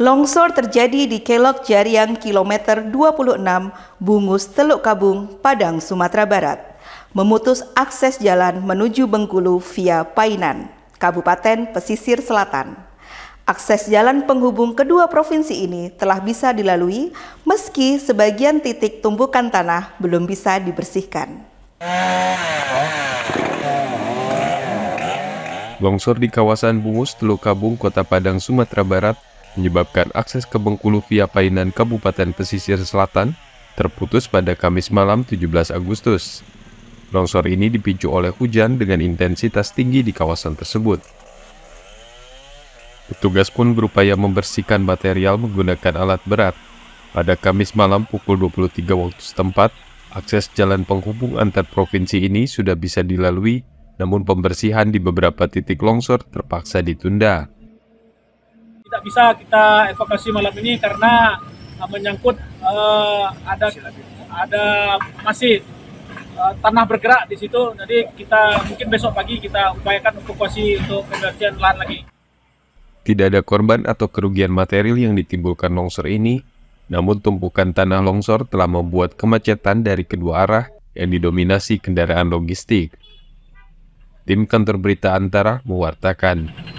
Longsor terjadi di Kelok Jariang kilometer 26 Bungus Teluk Kabung, Padang, Sumatera Barat. Memutus akses jalan menuju Bengkulu via Painan, Kabupaten Pesisir Selatan. Akses jalan penghubung kedua provinsi ini telah bisa dilalui meski sebagian titik tumbukan tanah belum bisa dibersihkan. Longsor di kawasan Bungus, Teluk Kabung, Kota Padang, Sumatera Barat menyebabkan akses ke Bengkulu via Painan Kabupaten Pesisir Selatan terputus pada Kamis malam 17 Agustus. Longsor ini dipicu oleh hujan dengan intensitas tinggi di kawasan tersebut. Petugas pun berupaya membersihkan material menggunakan alat berat. Pada Kamis malam pukul 23 waktu setempat, akses jalan penghubung antar provinsi ini sudah bisa dilalui, namun pembersihan di beberapa titik longsor terpaksa ditunda tidak bisa kita evakuasi malam ini karena uh, menyangkut uh, ada ada masih uh, tanah bergerak di situ. Jadi kita mungkin besok pagi kita upayakan evakuasi untuk pembersihan lahan lagi. Tidak ada korban atau kerugian material yang ditimbulkan longsor ini, namun tumpukan tanah longsor telah membuat kemacetan dari kedua arah yang didominasi kendaraan logistik. Tim kantor berita Antara mewartakan.